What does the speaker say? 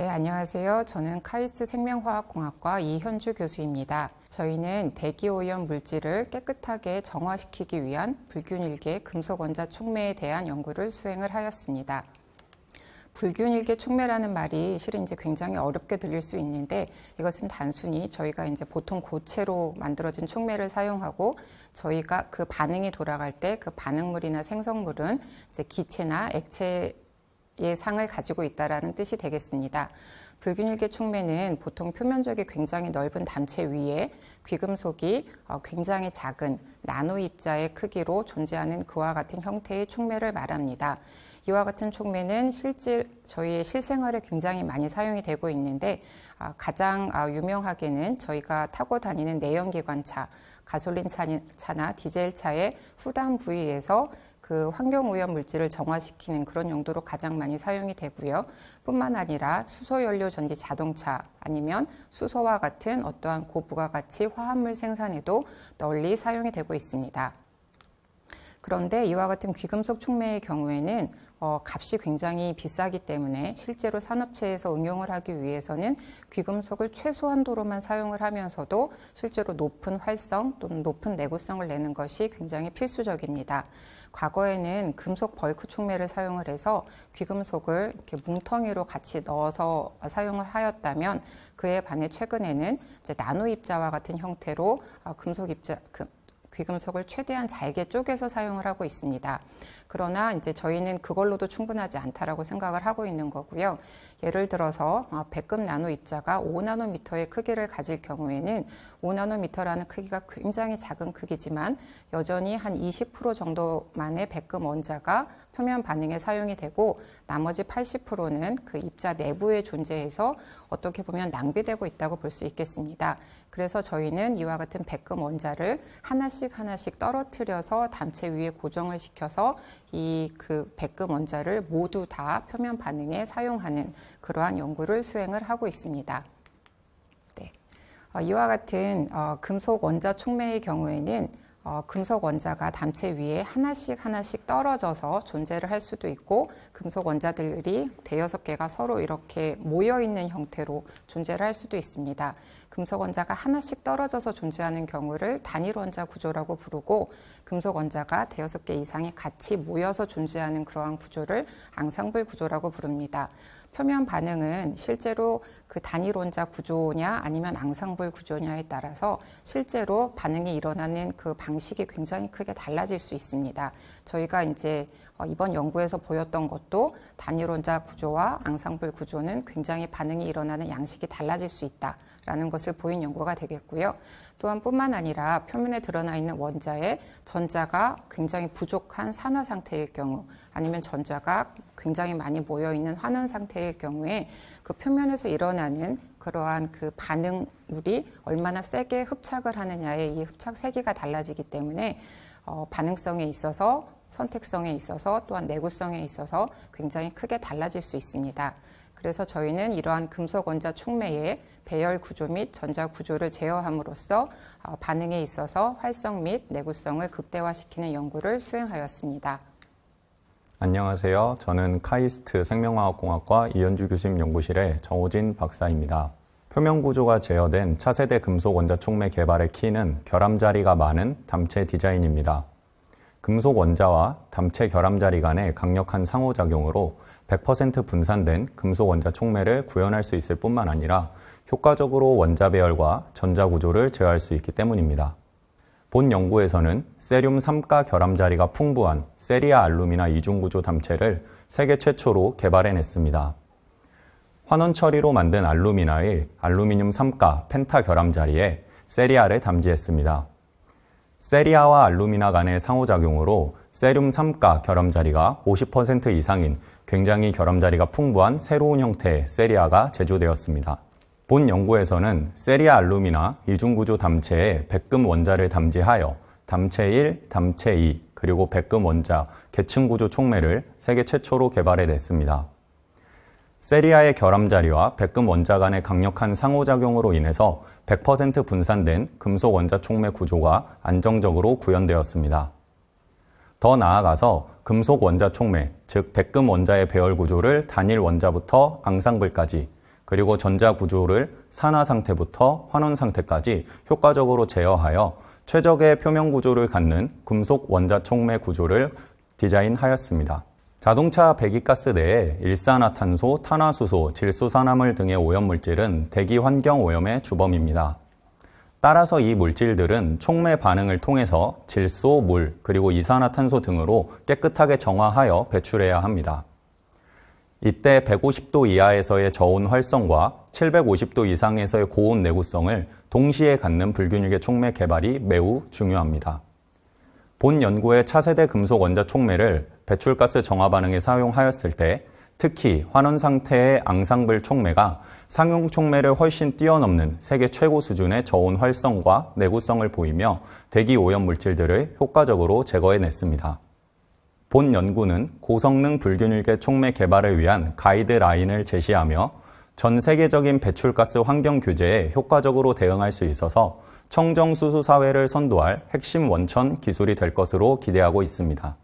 네, 안녕하세요. 저는 카이스트 생명화학공학과 이현주 교수입니다. 저희는 대기 오염 물질을 깨끗하게 정화시키기 위한 불균일계 금속 원자 촉매에 대한 연구를 수행을 하였습니다. 불균일계 촉매라는 말이 실은 이제 굉장히 어렵게 들릴 수 있는데 이것은 단순히 저희가 이제 보통 고체로 만들어진 촉매를 사용하고 저희가 그 반응이 돌아갈 때 그 반응물이나 생성물은 이제 기체나 액체 예상을 가지고 있다라는 뜻이 되겠습니다. 불균일계 촉매는 보통 표면적이 굉장히 넓은 단체 위에 귀금속이 어, 굉장히 작은 나노 입자의 크기로 존재하는 그와 같은 형태의 촉매를 말합니다. 이와 같은 촉매는 실제 저희의 실생활에 굉장히 많이 사용이 되고 있는데 아, 가장 아, 유명하게는 저희가 타고 다니는 내연기관차, 가솔린 차나 디젤 차의 후단 부위에서 그 환경 오염 물질을 정화시키는 그런 용도로 가장 많이 사용이 되고요. 뿐만 아니라 수소 연료 전지 자동차 아니면 수소와 같은 어떠한 고부가 가치 화합물 생산에도 널리 사용이 되고 있습니다. 그런데 이와 같은 귀금속 촉매의 경우에는 어, 값이 굉장히 비싸기 때문에 실제로 산업체에서 응용을 하기 위해서는 귀금속을 최소한도로만 사용을 하면서도 실제로 높은 활성 또는 높은 내구성을 내는 것이 굉장히 필수적입니다. 과거에는 금속 벌크 촉매를 사용을 해서 귀금속을 이렇게 뭉텅이로 같이 넣어서 사용을 하였다면 그에 반해 최근에는 이제 나노 입자와 같은 형태로 아, 금속 입자, 금, 귀금속을 최대한 잘게 쪼개서 사용을 하고 있습니다. 그러나 이제 저희는 그걸로도 충분하지 않다라고 생각을 하고 있는 거고요. 예를 들어서 100급 어, 나노 입자가 5나노미터의 크기를 가질 경우에는 5나노미터라는 크기가 굉장히 작은 크기지만 여전히 한 20% 정도만의 100급 원자가 표면 반응에 사용이 되고 나머지 80%는 그 입자 내부의존재에서 어떻게 보면 낭비되고 있다고 볼 수 있겠습니다. 그래서 저희는 이와 같은 백금 원자를 하나씩 하나씩 떨어뜨려서 단체 위에 고정을 시켜서 이 그 백금 원자를 모두 다 표면 반응에 사용하는 그러한 연구를 수행을 하고 있습니다. 네. 어, 이와 같은 어, 금속 원자 촉매의 경우에는 어, 금속 원자가 담체 위에 하나씩 하나씩 떨어져서 존재를 할 수도 있고 금속 원자들이 대여섯 개가 서로 이렇게 모여 있는 형태로 존재를 할 수도 있습니다. 금속 원자가 하나씩 떨어져서 존재하는 경우를 단일 원자 구조라고 부르고 금속 원자가 대여섯 개 이상이 같이 모여서 존재하는 그러한 구조를 앙상블 구조라고 부릅니다. 표면 반응은 실제로 그 단일원자 구조냐 아니면 앙상블 구조냐에 따라서 실제로 반응이 일어나는 그 방식이 굉장히 크게 달라질 수 있습니다. 저희가 이제 어, 이번 연구에서 보였던 것도 단일원자 구조와 앙상블 구조는 굉장히 반응이 일어나는 양식이 달라질 수 있다라는 것을 보인 연구가 되겠고요. 또한 뿐만 아니라 표면에 드러나 있는 원자의 전자가 굉장히 부족한 산화 상태일 경우 아니면 전자가 굉장히 많이 모여 있는 환원 상태일 경우에 그 표면에서 일어나는 반는 그러한 그 반응물이 얼마나 세게 흡착을 하느냐에 이 흡착 세기가 달라지기 때문에 어, 반응성에 있어서 선택성에 있어서 또한 내구성에 있어서 굉장히 크게 달라질 수 있습니다. 그래서 저희는 이러한 금속 원자 촉매의 배열 구조 및 전자 구조를 제어함으로써 어, 반응에 있어서 활성 및 내구성을 극대화시키는 연구를 수행하였습니다. 안녕하세요. 저는 카이스트 생명화학공학과 이현주 교수님 연구실의 정호진 박사입니다. 표면 구조가 제어된 차세대 금속 원자촉매 개발의 키는 결함 자리가 많은 담체 디자인입니다. 금속 원자와 담체 결함 자리 간의 강력한 상호작용으로 100% 분산된 금속 원자 촉매를 구현할 수 있을 뿐만 아니라 효과적으로 원자 배열과 전자 구조를 제어할 수 있기 때문입니다. 본 연구에서는 세륨 3가 결함 자리가 풍부한 세리아 알루미나 이중구조 담체를 세계 최초로 개발해냈습니다. 환원 처리로 만든 알루미나의 알루미늄 3가 펜타 결함 자리에 세리아를 담지했습니다. 세리아와 알루미나 간의 상호작용으로 세륨 3가 결함 자리가 50% 이상인 굉장히 결함 자리가 풍부한 새로운 형태의 세리아가 제조되었습니다. 본 연구에서는 세리아 알루미나 이중구조 담체에 백금 원자를 담지하여 담체 1, 담체 2, 그리고 백금 원자 계층구조 촉매를 세계 최초로 개발해 냈습니다. 세리아의 결함자리와 백금 원자 간의 강력한 상호작용으로 인해서 100% 분산된 금속 원자 촉매 구조가 안정적으로 구현되었습니다. 더 나아가서 금속 원자 촉매, 즉 백금 원자의 배열 구조를 단일 원자부터 앙상블까지 그리고 전자 구조를 산화 상태부터 환원 상태까지 효과적으로 제어하여 최적의 표면 구조를 갖는 금속 원자촉매 구조를 디자인하였습니다. 자동차 배기가스 내에 일산화탄소, 탄화수소, 질소산화물 등의 오염물질은 대기 환경 오염의 주범입니다. 따라서 이 물질들은 촉매 반응을 통해서 질소, 물, 그리고 이산화탄소 등으로 깨끗하게 정화하여 배출해야 합니다. 이때 150도 이하에서의 저온 활성과 750도 이상에서의 고온 내구성을 동시에 갖는 불균육의 촉매 개발이 매우 중요합니다. 본 연구의 차세대 금속 원자 촉매를 배출가스 정화 반응에 사용하였을 때 특히 환원 상태의 앙상블 촉매가 상용 촉매를 훨씬 뛰어넘는 세계 최고 수준의 저온 활성과 내구성을 보이며 대기 오염 물질들을 효과적으로 제거해냈습니다. 본 연구는 고성능 불균일계 촉매 개발을 위한 가이드라인을 제시하며 전 세계적인 배출가스 환경 규제에 효과적으로 대응할 수 있어서 청정수수 사회를 선도할 핵심 원천 기술이 될 것으로 기대하고 있습니다.